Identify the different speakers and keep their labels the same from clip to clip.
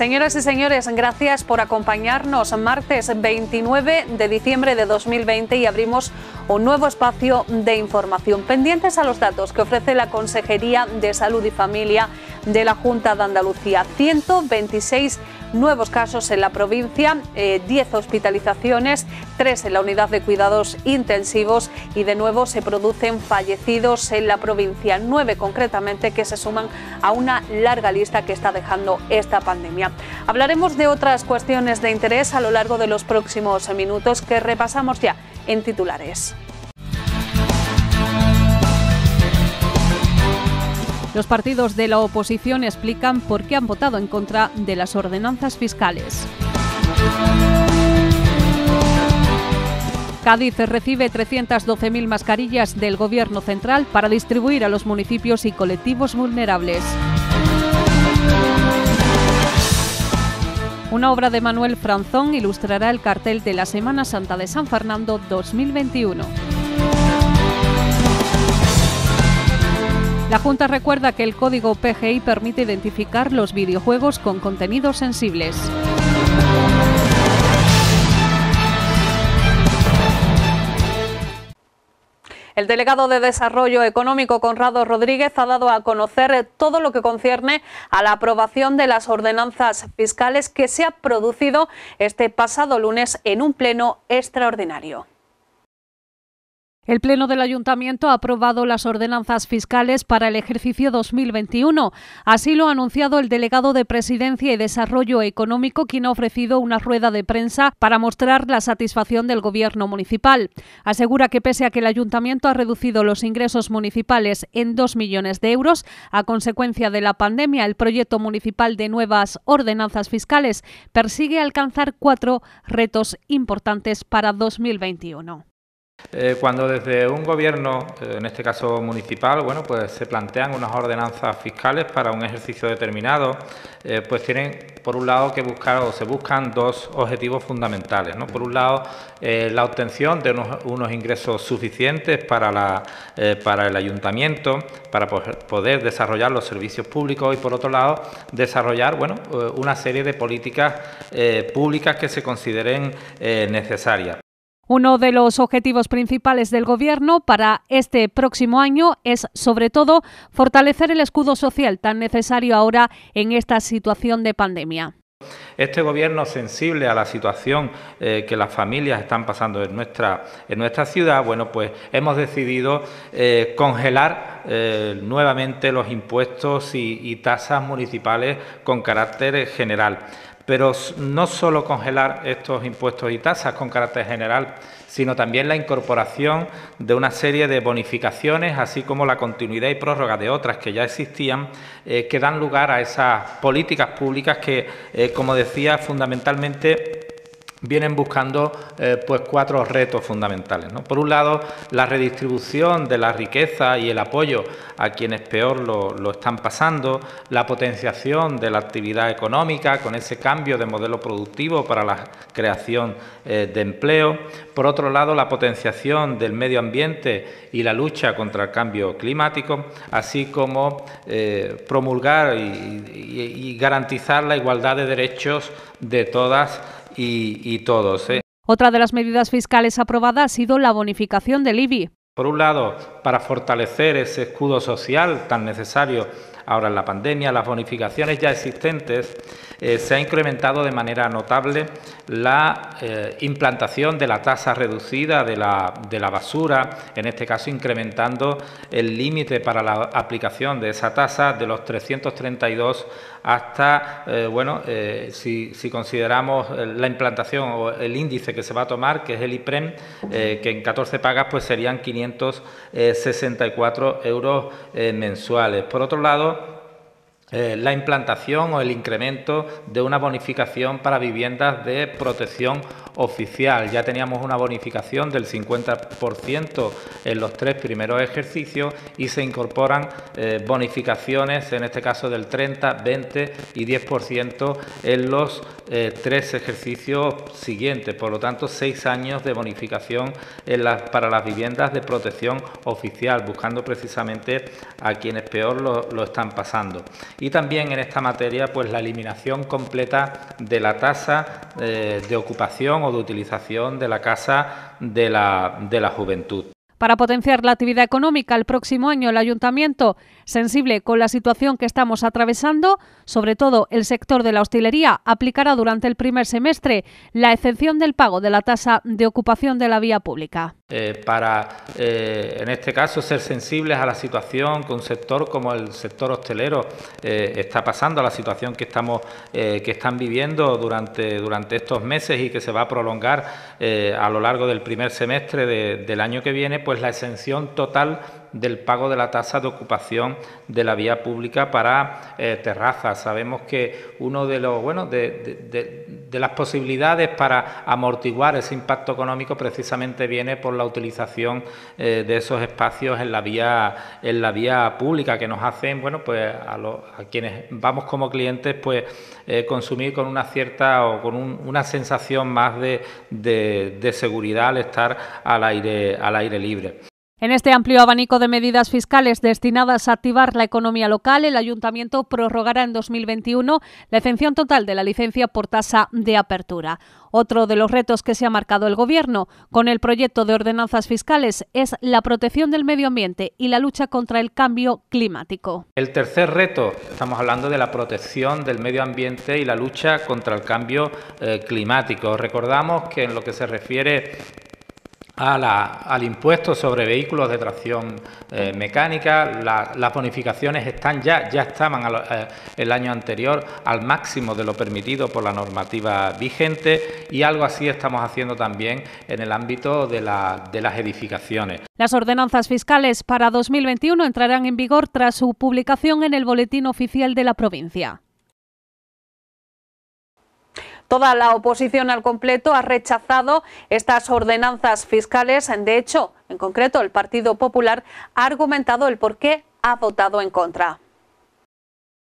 Speaker 1: Señoras y señores, gracias por acompañarnos. Martes 29 de diciembre de 2020 y abrimos un nuevo espacio de información. Pendientes a los datos que ofrece la Consejería de Salud y Familia de la Junta de Andalucía. 126 nuevos casos en la provincia, 10 eh, hospitalizaciones, 3 en la unidad de cuidados intensivos y de nuevo se producen fallecidos en la provincia, 9 concretamente que se suman a una larga lista que está dejando esta pandemia. Hablaremos de otras cuestiones de interés a lo largo de los próximos minutos que repasamos ya en titulares. Los partidos de la oposición explican por qué han votado en contra de las ordenanzas fiscales. Cádiz recibe 312.000 mascarillas del Gobierno Central para distribuir a los municipios y colectivos vulnerables. Una obra de Manuel Franzón ilustrará el cartel de la Semana Santa de San Fernando 2021. La Junta recuerda que el código PGI permite identificar los videojuegos con contenidos sensibles. El delegado de Desarrollo Económico, Conrado Rodríguez, ha dado a conocer todo lo que concierne a la aprobación de las ordenanzas fiscales que se ha producido este pasado lunes en un pleno extraordinario. El Pleno del Ayuntamiento ha aprobado las ordenanzas fiscales para el ejercicio 2021. Así lo ha anunciado el delegado de Presidencia y Desarrollo Económico, quien ha ofrecido una rueda de prensa para mostrar la satisfacción del Gobierno municipal. Asegura que pese a que el Ayuntamiento ha reducido los ingresos municipales en 2 millones de euros a consecuencia de la pandemia, el proyecto municipal de nuevas ordenanzas fiscales persigue alcanzar cuatro retos importantes para 2021.
Speaker 2: Eh, cuando desde un gobierno, eh, en este caso municipal, bueno, pues se plantean unas ordenanzas fiscales para un ejercicio determinado, eh, pues tienen por un lado que buscar o se buscan dos objetivos fundamentales. Por un lado, la obtención de unos, ingresos suficientes para, el ayuntamiento, para poder desarrollar los servicios públicos y por otro lado, desarrollar una serie de políticas públicas que se consideren necesarias.
Speaker 1: Uno de los objetivos principales del Gobierno para este próximo año es, sobre todo, fortalecer el escudo social tan necesario ahora en esta situación de pandemia.
Speaker 2: Este gobierno sensible a la situación eh, que las familias están pasando en nuestra, en nuestra ciudad, bueno, pues hemos decidido eh, congelar eh, nuevamente los impuestos y tasas municipales con carácter general pero no solo congelar estos impuestos y tasas con carácter general, sino también la incorporación de una serie de bonificaciones, así como la continuidad y prórroga de otras que ya existían, eh, que dan lugar a esas políticas públicas que, eh, como decía, fundamentalmente vienen buscando eh, pues cuatro retos fundamentales. Por un lado, la redistribución de la riqueza y el apoyo a quienes peor lo, están pasando, la potenciación de la actividad económica con ese cambio de modelo productivo para la creación eh, de empleo, por otro lado, la potenciación del medio ambiente y la lucha contra el cambio climático, así como eh, promulgar y, y garantizar la igualdad de derechos de todas y, todos. ¿eh?
Speaker 1: Otra de las medidas fiscales aprobadas... ha sido la bonificación del IBI.
Speaker 2: Por un lado, para fortalecer ese escudo social tan necesario ahora en la pandemia, las bonificaciones ya existentes eh, se ha incrementado de manera notable la eh, implantación de la tasa reducida de la, basura, en este caso incrementando el límite para la aplicación de esa tasa de los 332 hasta, eh, bueno, si, consideramos la implantación o el índice que se va a tomar, que es el IPREM, que en 14 pagas pues serían 564 euros mensuales. Por otro lado, eh, la implantación o el incremento de una bonificación para viviendas de protección oficial. Ya teníamos una bonificación del 50% en los tres primeros ejercicios y se incorporan eh, bonificaciones, en este caso del 30, 20 y 10% en los eh, tres ejercicios siguientes. Por lo tanto, seis años de bonificación para las viviendas de protección oficial, buscando precisamente a quienes peor lo, están pasando. Y también en esta materia, pues la eliminación completa de la tasa eh, de ocupación de utilización de la casa de la, juventud.
Speaker 1: Para potenciar la actividad económica el próximo año, el ayuntamiento, sensible con la situación que estamos atravesando, sobre todo el sector de la hostelería, aplicará durante el primer semestre la excepción del pago de la tasa de ocupación de la vía pública.
Speaker 2: Eh, para, eh, en este caso, ser sensibles a la situación que un sector como el sector hostelero eh, está pasando, a la situación que estamos que están viviendo durante, durante estos meses y que se va a prolongar a lo largo del primer semestre del año que viene, pues la exención total del pago de la tasa de ocupación de la vía pública para terrazas. Sabemos que uno de los, bueno, de de las posibilidades para amortiguar ese impacto económico precisamente viene por la utilización eh, de esos espacios en la vía en la vía pública que nos hacen bueno pues a, quienes vamos como clientes pues eh, consumir con una cierta o con una sensación más de, de, seguridad al estar al aire al aire libre
Speaker 1: en este amplio abanico de medidas fiscales destinadas a activar la economía local, el Ayuntamiento prorrogará en 2021 la exención total de la licencia por tasa de apertura. Otro de los retos que se ha marcado el Gobierno con el proyecto de ordenanzas fiscales es la protección del medio ambiente y la lucha contra el cambio climático.
Speaker 2: El tercer reto, estamos hablando de la protección del medio ambiente y la lucha contra el cambio eh, climático. Recordamos que en lo que se refiere al impuesto sobre vehículos de tracción eh, mecánica. las bonificaciones están ya, ya estaban eh, el año anterior al máximo de lo permitido por la normativa vigente y algo así estamos haciendo también en el ámbito de las edificaciones.
Speaker 1: Las ordenanzas fiscales para 2021 entrarán en vigor tras su publicación en el Boletín Oficial de la provincia. Toda la oposición al completo ha rechazado estas ordenanzas fiscales. De hecho, en concreto, el Partido Popular ha argumentado el por qué ha votado en contra.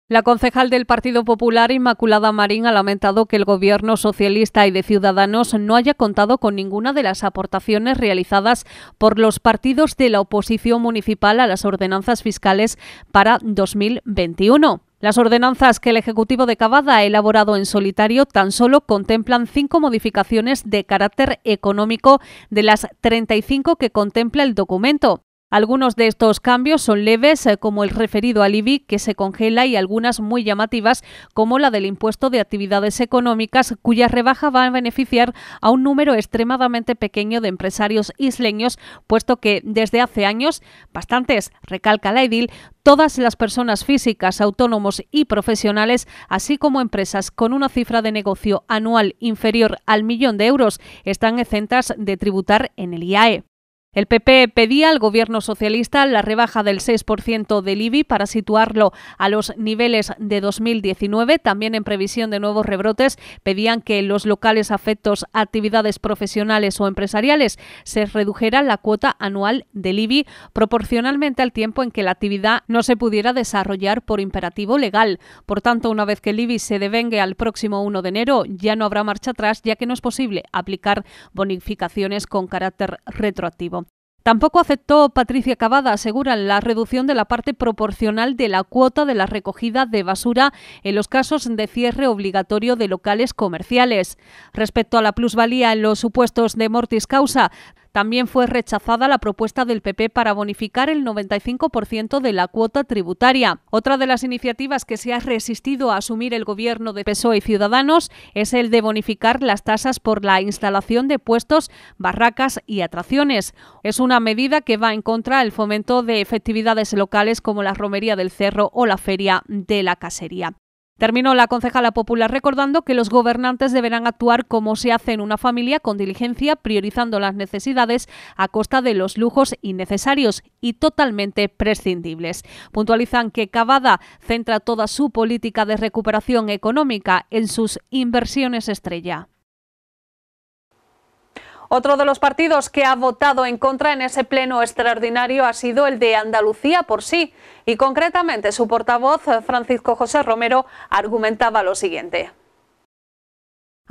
Speaker 1: La concejal del Partido Popular, Inmaculada Marín, ha lamentado que el Gobierno socialista y de Ciudadanos no haya contado con ninguna de las aportaciones realizadas por los partidos de la oposición municipal a las ordenanzas fiscales para 2021. Las ordenanzas que el Ejecutivo de Cavada ha elaborado en solitario tan solo contemplan cinco modificaciones de carácter económico de las 35 que contempla el documento. Algunos de estos cambios son leves, eh, como el referido al IBI, que se congela, y algunas muy llamativas, como la del impuesto de actividades económicas, cuya rebaja va a beneficiar a un número extremadamente pequeño de empresarios isleños, puesto que desde hace años, bastantes, recalca la edil, todas las personas físicas, autónomos y profesionales, así como empresas con una cifra de negocio anual inferior al millón de euros, están exentas de tributar en el IAE. El PP pedía al gobierno socialista la rebaja del 6% del IBI para situarlo a los niveles de 2019. También en previsión de nuevos rebrotes pedían que los locales afectos a actividades profesionales o empresariales se redujera la cuota anual del IBI proporcionalmente al tiempo en que la actividad no se pudiera desarrollar por imperativo legal. Por tanto, una vez que el IBI se devengue al próximo 1 de enero, ya no habrá marcha atrás ya que no es posible aplicar bonificaciones con carácter retroactivo. Tampoco aceptó Patricia Cavada, aseguran, la reducción de la parte proporcional de la cuota de la recogida de basura en los casos de cierre obligatorio de locales comerciales. Respecto a la plusvalía en los supuestos de mortis causa, también fue rechazada la propuesta del PP para bonificar el 95% de la cuota tributaria. Otra de las iniciativas que se ha resistido a asumir el gobierno de PSOE y Ciudadanos es el de bonificar las tasas por la instalación de puestos, barracas y atracciones. Es una medida que va en contra del fomento de efectividades locales como la romería del cerro o la feria de la casería. Terminó la concejala popular recordando que los gobernantes deberán actuar como se hace en una familia con diligencia, priorizando las necesidades a costa de los lujos innecesarios y totalmente prescindibles. Puntualizan que Cavada centra toda su política de recuperación económica en sus inversiones estrella. Otro de los partidos que ha votado en contra en ese pleno extraordinario ha sido el de Andalucía por sí, y concretamente su portavoz, Francisco José Romero, argumentaba lo siguiente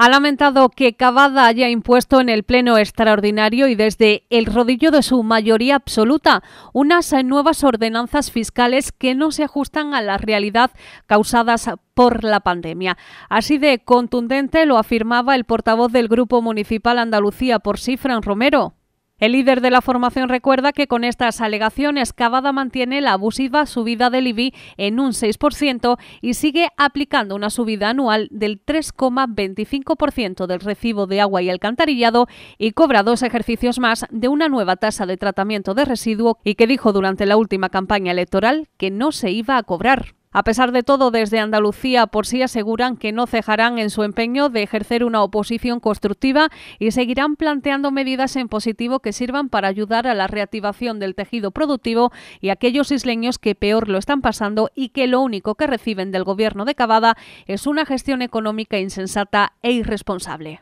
Speaker 1: ha lamentado que Cavada haya impuesto en el Pleno Extraordinario y desde el rodillo de su mayoría absoluta unas nuevas ordenanzas fiscales que no se ajustan a la realidad causadas por la pandemia. Así de contundente lo afirmaba el portavoz del Grupo Municipal Andalucía por sí, Fran Romero. El líder de la formación recuerda que con estas alegaciones Cavada mantiene la abusiva subida del IBI en un 6% y sigue aplicando una subida anual del 3,25% del recibo de agua y alcantarillado y cobra dos ejercicios más de una nueva tasa de tratamiento de residuo y que dijo durante la última campaña electoral que no se iba a cobrar. A pesar de todo, desde Andalucía por sí aseguran que no cejarán en su empeño de ejercer una oposición constructiva y seguirán planteando medidas en positivo que sirvan para ayudar a la reactivación del tejido productivo y aquellos isleños que peor lo están pasando y que lo único que reciben del gobierno de Cavada es una gestión económica insensata e irresponsable.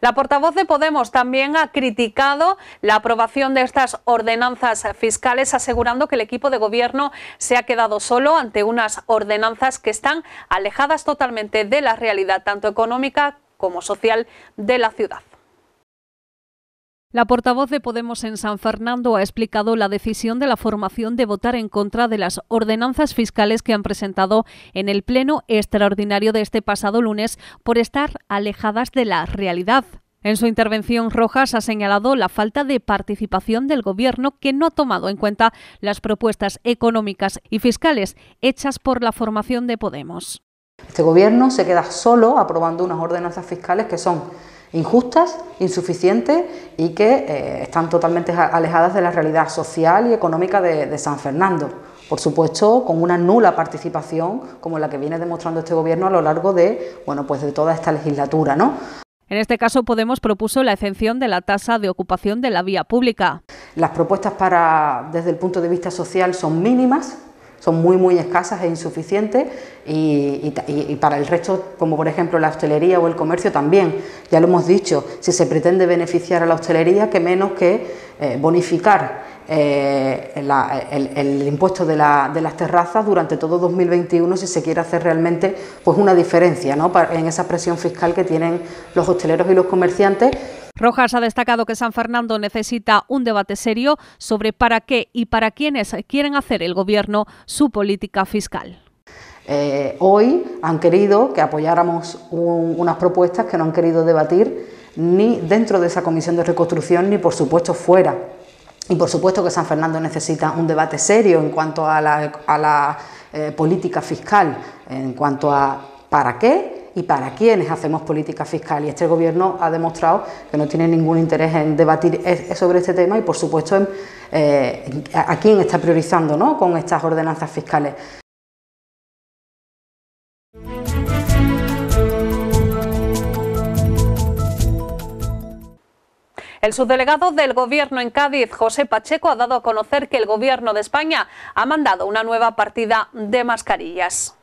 Speaker 1: La portavoz de Podemos también ha criticado la aprobación de estas ordenanzas fiscales, asegurando que el equipo de gobierno se ha quedado solo ante unas ordenanzas que están alejadas totalmente de la realidad, tanto económica como social, de la ciudad. La portavoz de Podemos en San Fernando ha explicado la decisión de la formación de votar en contra de las ordenanzas fiscales que han presentado en el Pleno Extraordinario de este pasado lunes por estar alejadas de la realidad. En su intervención, Rojas ha señalado la falta de participación del Gobierno que no ha tomado en cuenta las propuestas económicas y fiscales hechas por la formación de Podemos.
Speaker 3: Este Gobierno se queda solo aprobando unas ordenanzas fiscales que son injustas, insuficientes y que eh, están totalmente alejadas de la realidad social y económica de, de, San Fernando. Por supuesto, con una nula participación como la que viene demostrando este gobierno a lo largo de, bueno, pues de toda esta legislatura, ¿no?
Speaker 1: En este caso, Podemos propuso la exención de la tasa de ocupación
Speaker 3: de la vía pública. Las propuestas para, desde el punto de vista social son mínimas, son muy muy escasas e insuficientes y, para el resto, como por ejemplo la hostelería o el comercio también, ya lo hemos dicho, si se pretende beneficiar a la hostelería, que menos que eh, bonificar eh, el, el, impuesto de, la, de, las terrazas durante todo 2021 si se quiere hacer realmente pues una diferencia ¿no? en esa presión fiscal que tienen los hosteleros y los comerciantes
Speaker 1: Rojas ha destacado que San Fernando necesita un debate serio sobre para qué y para quiénes quieren hacer el Gobierno su política fiscal.
Speaker 3: Eh, hoy han querido que apoyáramos unas propuestas que no han querido debatir ni dentro de esa comisión de reconstrucción ni por supuesto fuera. Y por supuesto que San Fernando necesita un debate serio en cuanto a la, eh, política fiscal, en cuanto a para qué y para quiénes hacemos política fiscal. Y este Gobierno ha demostrado que no tiene ningún interés en debatir e-, sobre este tema y, por supuesto, eh, a quién está priorizando con estas ordenanzas fiscales.
Speaker 1: El subdelegado del Gobierno en Cádiz, José Pacheco, ha dado a conocer que el Gobierno de España ha mandado una nueva partida de mascarillas.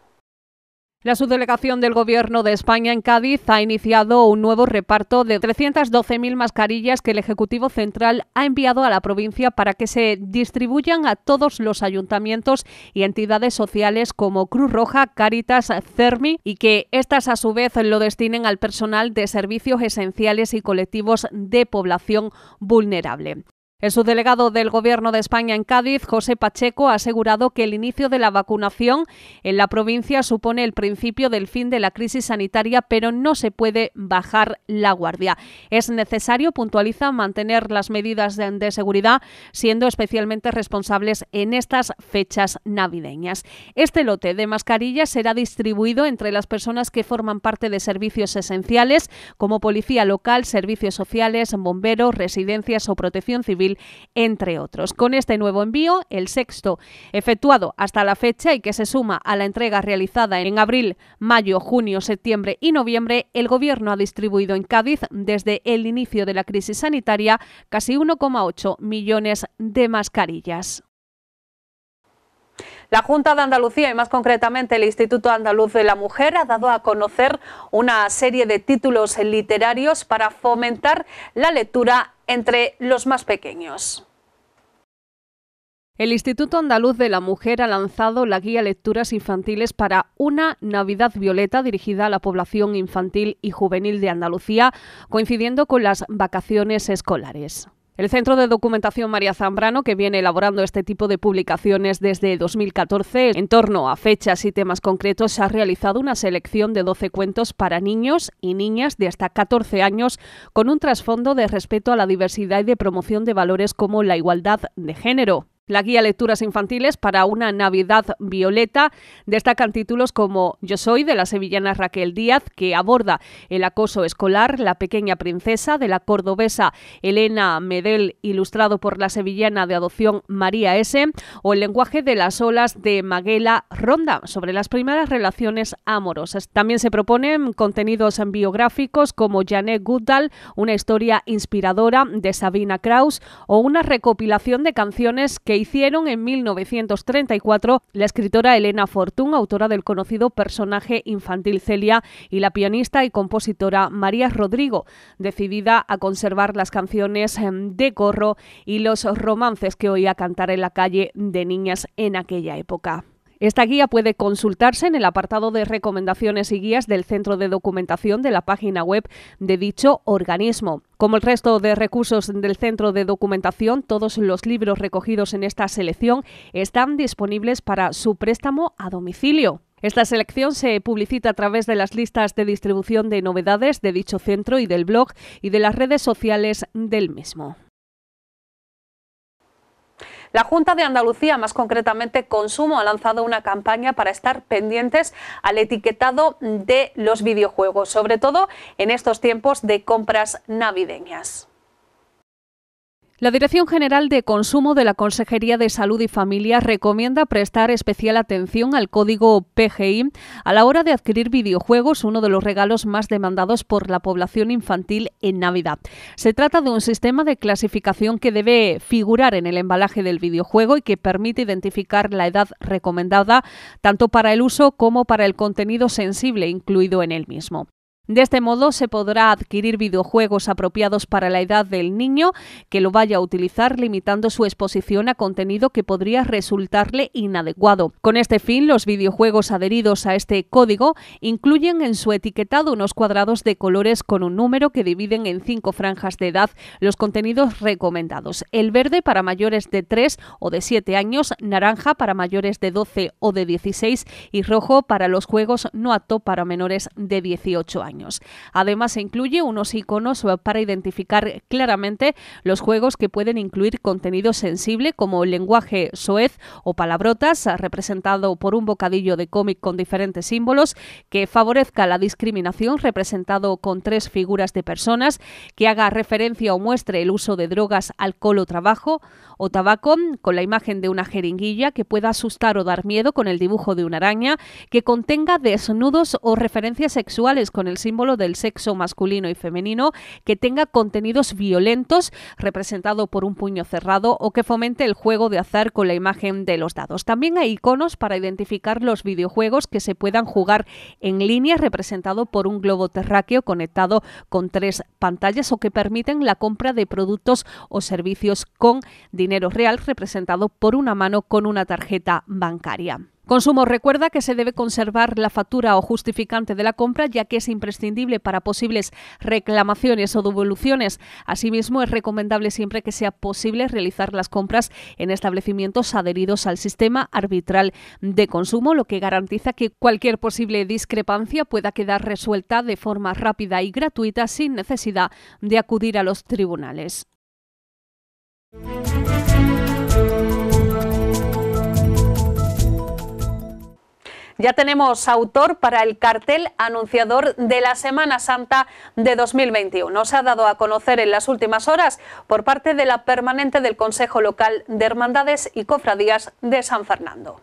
Speaker 1: La subdelegación del Gobierno de España en Cádiz ha iniciado un nuevo reparto de 312.000 mascarillas que el Ejecutivo Central ha enviado a la provincia para que se distribuyan a todos los ayuntamientos y entidades sociales como Cruz Roja, Caritas, Cermi y que estas a su vez lo destinen al personal de servicios esenciales y colectivos de población vulnerable. El subdelegado del Gobierno de España en Cádiz, José Pacheco, ha asegurado que el inicio de la vacunación en la provincia supone el principio del fin de la crisis sanitaria, pero no se puede bajar la guardia. Es necesario, puntualiza, mantener las medidas de, seguridad, siendo especialmente responsables en estas fechas navideñas. Este lote de mascarillas será distribuido entre las personas que forman parte de servicios esenciales, como policía local, servicios sociales, bomberos, residencias o protección civil entre otros. Con este nuevo envío, el sexto efectuado hasta la fecha y que se suma a la entrega realizada en abril, mayo, junio, septiembre y noviembre, el Gobierno ha distribuido en Cádiz desde el inicio de la crisis sanitaria casi 1,8 millones de mascarillas. La Junta de Andalucía y más concretamente el Instituto Andaluz de la Mujer ha dado a conocer una serie de títulos literarios para fomentar la lectura entre los más pequeños. El Instituto Andaluz de la Mujer ha lanzado la guía Lecturas Infantiles para una Navidad Violeta dirigida a la población infantil y juvenil de Andalucía, coincidiendo con las vacaciones escolares. El Centro de Documentación María Zambrano, que viene elaborando este tipo de publicaciones desde 2014 en torno a fechas y temas concretos, ha realizado una selección de 12 cuentos para niños y niñas de hasta 14 años con un trasfondo de respeto a la diversidad y de promoción de valores como la igualdad de género, la guía Lecturas Infantiles para una Navidad Violeta destacan títulos como Yo soy de la sevillana Raquel Díaz, que aborda el acoso escolar, La pequeña princesa de la cordobesa Elena Medel, ilustrado por la sevillana de adopción María S., o El lenguaje de las olas de Maguela Ronda, sobre las primeras relaciones amorosas. También se proponen contenidos biográficos como Janet Goodall, una historia inspiradora de Sabina Kraus, o una recopilación de canciones que hicieron en 1934 la escritora Elena Fortún, autora del conocido personaje infantil Celia, y la pianista y compositora María Rodrigo, decidida a conservar las canciones em, de corro y los romances que oía cantar en la calle de niñas en aquella época. Esta guía puede consultarse en el apartado de recomendaciones y guías del Centro de Documentación de la página web de dicho organismo. Como el resto de recursos del Centro de Documentación, todos los libros recogidos en esta selección están disponibles para su préstamo a domicilio. Esta selección se publicita a través de las listas de distribución de novedades de dicho centro y del blog y de las redes sociales del mismo. La Junta de Andalucía, más concretamente Consumo, ha lanzado una campaña para estar pendientes al etiquetado de los videojuegos, sobre todo en estos tiempos de compras navideñas. La Dirección General de Consumo de la Consejería de Salud y Familia recomienda prestar especial atención al código PGI a la hora de adquirir videojuegos, uno de los regalos más demandados por la población infantil en Navidad. Se trata de un sistema de clasificación que debe figurar en el embalaje del videojuego y que permite identificar la edad recomendada tanto para el uso como para el contenido sensible incluido en el mismo. De este modo se podrá adquirir videojuegos apropiados para la edad del niño que lo vaya a utilizar limitando su exposición a contenido que podría resultarle inadecuado. Con este fin, los videojuegos adheridos a este código incluyen en su etiquetado unos cuadrados de colores con un número que dividen en cinco franjas de edad los contenidos recomendados. El verde para mayores de 3 o de 7 años, naranja para mayores de 12 o de 16 y rojo para los juegos no apto para menores de 18 años. Además, se incluye unos iconos para identificar claramente los juegos que pueden incluir contenido sensible como lenguaje soez o palabrotas, representado por un bocadillo de cómic con diferentes símbolos, que favorezca la discriminación, representado con tres figuras de personas, que haga referencia o muestre el uso de drogas, alcohol o trabajo o tabaco, con la imagen de una jeringuilla que pueda asustar o dar miedo con el dibujo de una araña, que contenga desnudos o referencias sexuales con el símbolo del sexo masculino y femenino, que tenga contenidos violentos representado por un puño cerrado o que fomente el juego de azar con la imagen de los dados. También hay iconos para identificar los videojuegos que se puedan jugar en línea representado por un globo terráqueo conectado con tres pantallas o que permiten la compra de productos o servicios con dinero real representado por una mano con una tarjeta bancaria. Consumo recuerda que se debe conservar la factura o justificante de la compra, ya que es imprescindible para posibles reclamaciones o devoluciones. Asimismo, es recomendable siempre que sea posible realizar las compras en establecimientos adheridos al sistema arbitral de consumo, lo que garantiza que cualquier posible discrepancia pueda quedar resuelta de forma rápida y gratuita sin necesidad de acudir a los tribunales. Ya tenemos autor para el cartel anunciador de la Semana Santa de 2021. Se ha dado a conocer en las últimas horas por parte de la permanente del Consejo Local de Hermandades y Cofradías de San Fernando.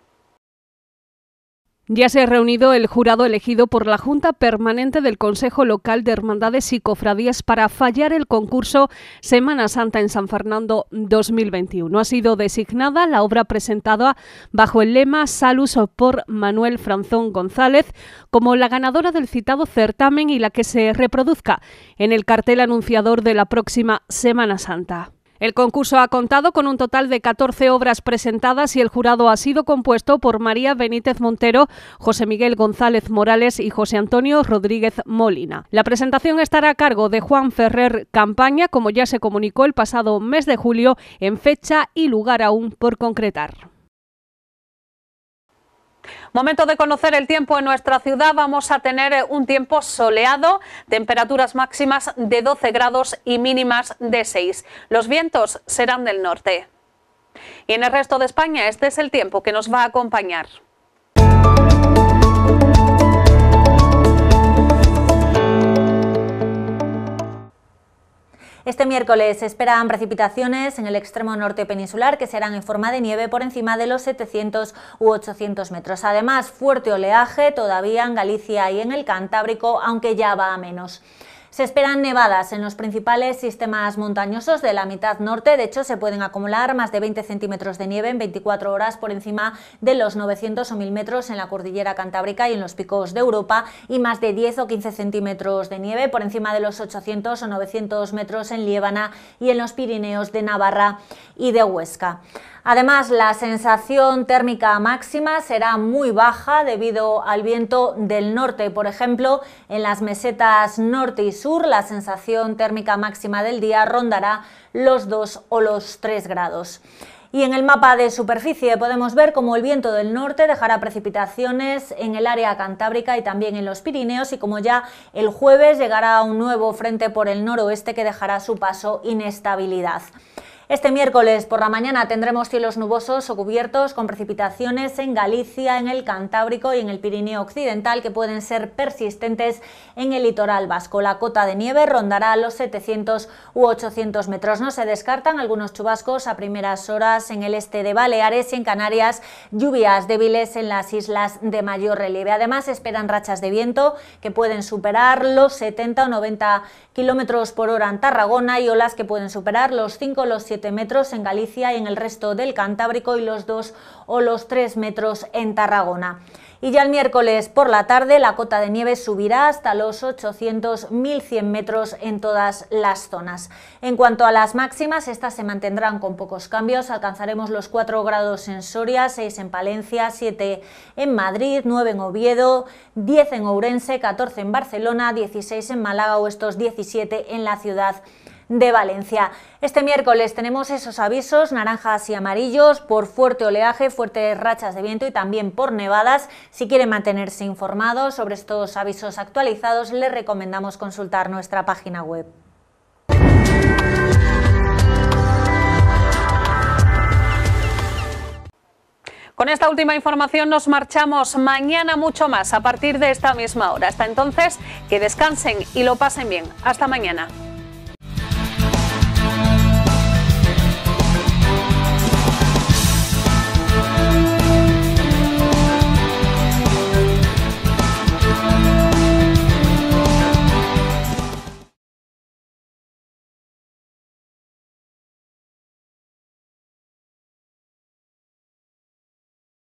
Speaker 1: Ya se ha reunido el jurado elegido por la Junta Permanente del Consejo Local de Hermandades y Cofradías para fallar el concurso Semana Santa en San Fernando 2021. Ha sido designada la obra presentada bajo el lema Salus por Manuel Franzón González como la ganadora del citado certamen y la que se reproduzca en el cartel anunciador de la próxima Semana Santa. El concurso ha contado con un total de 14 obras presentadas y el jurado ha sido compuesto por María Benítez Montero, José Miguel González Morales y José Antonio Rodríguez Molina. La presentación estará a cargo de Juan Ferrer Campaña, como ya se comunicó el pasado mes de julio, en fecha y lugar aún por concretar. Momento de conocer el tiempo en nuestra ciudad. Vamos a tener eh, un tiempo soleado, temperaturas máximas de 12 grados y mínimas de 6. Los vientos serán del norte. Y en el resto de España este es el tiempo que nos va a acompañar.
Speaker 4: Este miércoles se esperan precipitaciones en el extremo norte peninsular que serán en forma de nieve por encima de los 700 u 800 metros. Además, fuerte oleaje todavía en Galicia y en el Cantábrico, aunque ya va a menos. Se esperan nevadas en los principales sistemas montañosos de la mitad norte. De hecho, se pueden acumular más de 20 centímetros de nieve en 24 horas por encima de los 900 o 1000 metros en la cordillera cantábrica y en los picos de Europa y más de 10 o 15 centímetros de nieve por encima de los 800 o 900 metros en Liébana y en los Pirineos de Navarra y de Huesca. Además, la sensación térmica máxima será muy baja debido al viento del norte. Por ejemplo, en las mesetas norte y sur, la sensación térmica máxima del día rondará los 2 o los 3 grados. Y en el mapa de superficie podemos ver cómo el viento del norte dejará precipitaciones en el área cantábrica y también en los Pirineos y como ya el jueves llegará un nuevo frente por el noroeste que dejará su paso inestabilidad. Este miércoles por la mañana tendremos cielos nubosos o cubiertos con precipitaciones en Galicia, en el Cantábrico y en el Pirineo Occidental que pueden ser persistentes en el litoral vasco. La cota de nieve rondará los 700 u 800 metros. No se descartan algunos chubascos a primeras horas en el este de Baleares y en Canarias, lluvias débiles en las islas de mayor relieve. Además esperan rachas de viento que pueden superar los 70 o 90 kilómetros por hora en Tarragona y olas que pueden superar los 5 o los 7 7 metros en Galicia y en el resto del Cantábrico y los 2 o los 3 metros en Tarragona. Y ya el miércoles por la tarde la cota de nieve subirá hasta los 800-1100 metros en todas las zonas. En cuanto a las máximas, estas se mantendrán con pocos cambios. Alcanzaremos los 4 grados en Soria, 6 en Palencia, 7 en Madrid, 9 en Oviedo, 10 en Ourense, 14 en Barcelona, 16 en Málaga o estos 17 en la ciudad de Valencia. Este miércoles tenemos esos avisos naranjas y amarillos por fuerte oleaje, fuertes rachas de viento y también por nevadas. Si quieren mantenerse informados sobre estos avisos actualizados, les recomendamos consultar nuestra página web. Con esta última información
Speaker 1: nos marchamos mañana mucho más a partir de esta misma hora. Hasta entonces, que descansen y lo pasen bien. Hasta mañana.